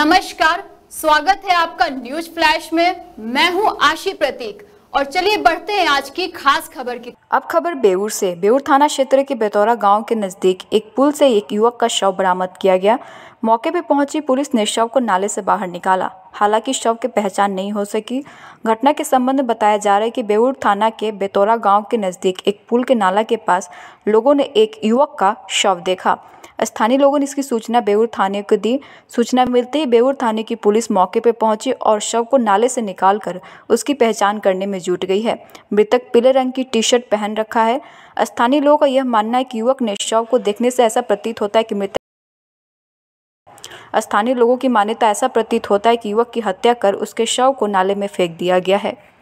नमस्कार स्वागत है आपका न्यूज फ्लैश में मैं हूं आशी प्रतीक और चलिए बढ़ते हैं आज की खास खबर की अब खबर बेऊर से बेऊर थाना क्षेत्र के बेतौरा गांव के नजदीक एक पुल से एक युवक का शव बरामद किया गया मौके पर पहुंची पुलिस ने शव को नाले से बाहर निकाला हालांकि शव की पहचान नहीं हो सकी घटना के संबंध में बताया जा रहा है कि बेऊर थाना के बेतौरा गांव के नजदीक एक पुल के नाला के पास लोगों ने एक युवक का शव देखा स्थानीय लोगों ने इसकी सूचना बेऊर थाने को दी सूचना मिलते ही बेऊर थाने की पुलिस मौके पर पहुंची और शव को नाले से निकाल कर उसकी पहचान करने में जुट गई है मृतक पीले रंग की टी शर्ट पहन रखा है स्थानीय लोगों का यह मानना है कि युवक ने शव को देखने से ऐसा प्रतीत होता है कि मृतक स्थानीय लोगों की मान्यता ऐसा प्रतीत होता है कि युवक की हत्या कर उसके शव को नाले में फेंक दिया गया है